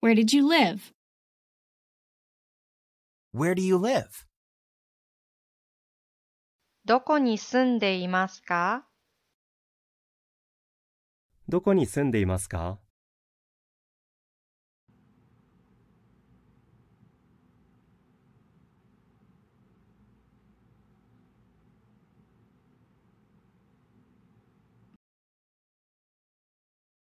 Where did you live? Where do you live? どこに住んでいますかどこに住んでいますか